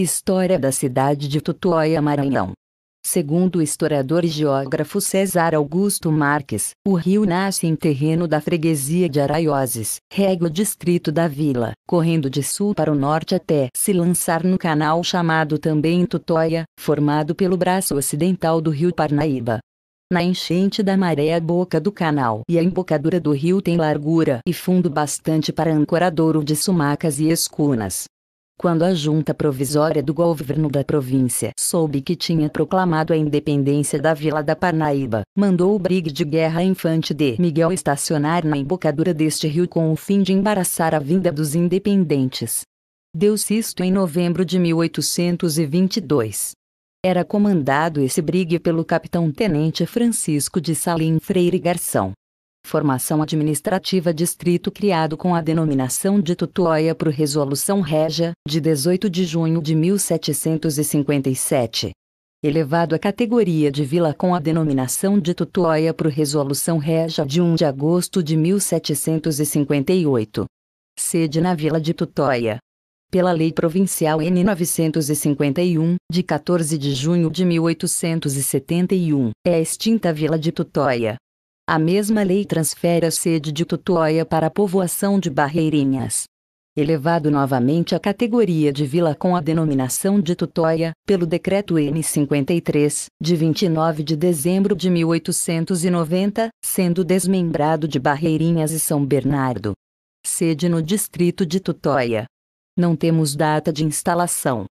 História da cidade de Tutóia, Maranhão. Segundo o historiador e geógrafo César Augusto Marques, o rio nasce em terreno da freguesia de Araioses, rega o distrito da vila, correndo de sul para o norte até se lançar no canal chamado também Tutóia, formado pelo braço ocidental do rio Parnaíba. Na enchente da maré a boca do canal e a embocadura do rio tem largura e fundo bastante para ancoradouro de sumacas e escunas. Quando a junta provisória do governo da província soube que tinha proclamado a independência da Vila da Parnaíba, mandou o brigue de guerra infante de Miguel estacionar na embocadura deste rio com o fim de embaraçar a vinda dos independentes. Deu-se isto em novembro de 1822. Era comandado esse brigue pelo capitão-tenente Francisco de Salim Freire Garção, formação administrativa distrito criado com a denominação de Tutuóia por Resolução Régia, de 18 de junho de 1757. Elevado à categoria de vila com a denominação de Tutuóia por Resolução Régia de 1 de agosto de 1758. Sede na Vila de Tutóia pela Lei Provincial N 951, de 14 de junho de 1871, é extinta a Vila de Tutóia. A mesma lei transfere a sede de Tutóia para a povoação de Barreirinhas. Elevado novamente à categoria de vila com a denominação de Tutóia, pelo Decreto N53, de 29 de dezembro de 1890, sendo desmembrado de Barreirinhas e São Bernardo. Sede no distrito de Tutóia. Não temos data de instalação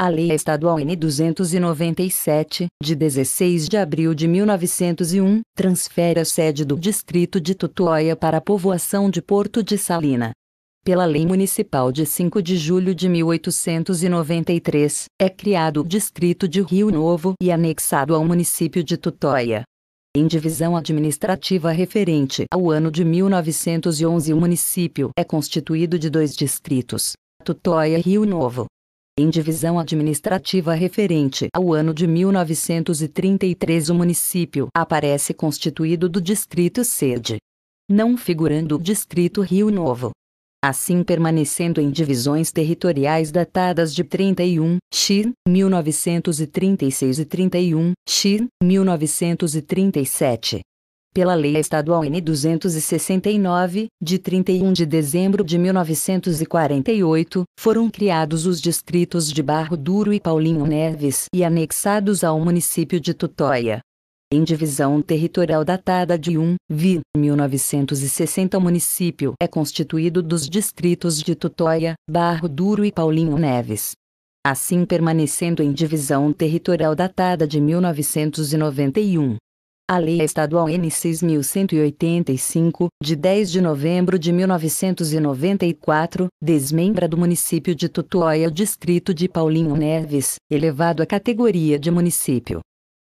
a Lei Estadual N 297, de 16 de abril de 1901, transfere a sede do distrito de Tutóia para a povoação de Porto de Salina. Pela Lei Municipal de 5 de julho de 1893, é criado o distrito de Rio Novo e anexado ao município de Tutóia. Em divisão administrativa referente ao ano de 1911, o município é constituído de dois distritos: Tutóia e Rio Novo em divisão administrativa referente ao ano de 1933 o município aparece constituído do distrito sede, não figurando o distrito Rio Novo. Assim permanecendo em divisões territoriais datadas de 31 x 1936 e 31 x 1937 pela Lei Estadual N 269, de 31 de dezembro de 1948, foram criados os distritos de Barro Duro e Paulinho Neves e anexados ao município de Tutóia. Em divisão territorial datada de 1, vi, 1960 o município é constituído dos distritos de Tutóia, Barro Duro e Paulinho Neves assim permanecendo em divisão territorial datada de 1991. A Lei Estadual N 6.185, de 10 de novembro de 1994, desmembra do município de Tutuóia o distrito de Paulinho Neves, elevado à categoria de município.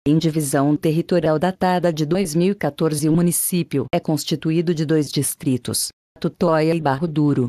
Em divisão territorial datada de 2014 o município é constituído de dois distritos, Tutóia e Barro Duro.